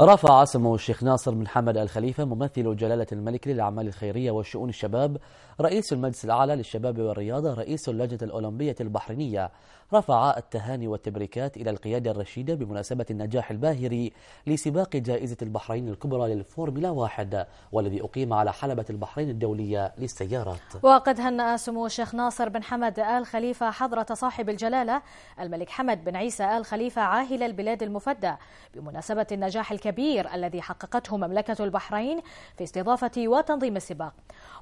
رفع سمو الشيخ ناصر بن حمد الخليفة ممثل جلالة الملك للأعمال الخيرية والشؤون الشباب رئيس المجلس الأعلى للشباب والرياضة رئيس اللجنة الأولمبية البحرينية رفع التهاني والتبريكات إلى القيادة الرشيدة بمناسبة النجاح الباهر لسباق جائزة البحرين الكبرى للفورمولا واحد والذي أقيم على حلبة البحرين الدولية للسيارات وقد هنأ سمو الشيخ ناصر بن حمد آل خليفة حضرة صاحب الجلالة الملك حمد بن عيسى آل خليفة عاهل البلاد المفدى بمناسبة النجاح الكبير الكبير الذي حققته مملكة البحرين في استضافة وتنظيم السباق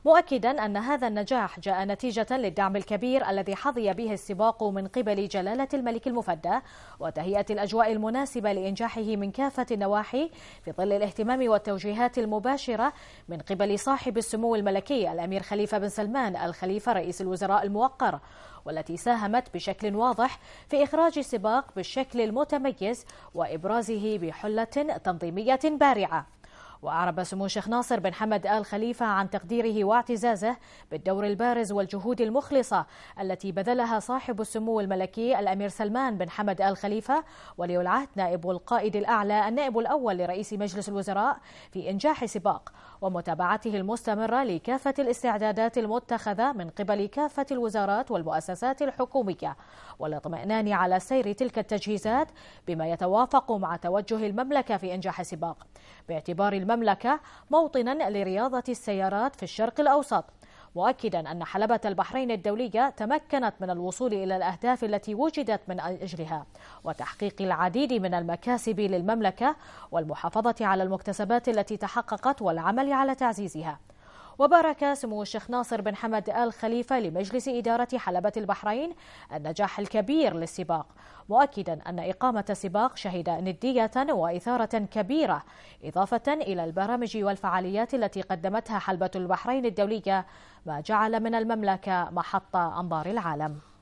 مؤكدا أن هذا النجاح جاء نتيجة للدعم الكبير الذي حظي به السباق من قبل جلالة الملك المفدى وتهيئة الأجواء المناسبة لإنجاحه من كافة النواحي في ظل الاهتمام والتوجيهات المباشرة من قبل صاحب السمو الملكي الأمير خليفة بن سلمان الخليفة رئيس الوزراء الموقر والتي ساهمت بشكل واضح في إخراج السباق بالشكل المتميز وإبرازه بحلة تنظيمية تنظيمية بارعة وأعرب سمو الشيخ ناصر بن حمد آل خليفة عن تقديره واعتزازه بالدور البارز والجهود المخلصة التي بذلها صاحب السمو الملكي الأمير سلمان بن حمد آل خليفة ولي العهد نائب القائد الأعلى النائب الأول لرئيس مجلس الوزراء في إنجاح سباق ومتابعته المستمرة لكافة الاستعدادات المتخذة من قبل كافة الوزارات والمؤسسات الحكومية والاطمئنان على سير تلك التجهيزات بما يتوافق مع توجه المملكة في إنجاح سباق باعتبار المملكة موطنا لرياضة السيارات في الشرق الأوسط مؤكدا أن حلبة البحرين الدولية تمكنت من الوصول إلى الأهداف التي وجدت من أجلها وتحقيق العديد من المكاسب للمملكة والمحافظة على المكتسبات التي تحققت والعمل على تعزيزها وبارك سمو الشيخ ناصر بن حمد آل خليفة لمجلس إدارة حلبة البحرين النجاح الكبير للسباق مؤكدا أن إقامة سباق شهد ندية وإثارة كبيرة إضافة إلى البرامج والفعاليات التي قدمتها حلبة البحرين الدولية ما جعل من المملكة محط أنظار العالم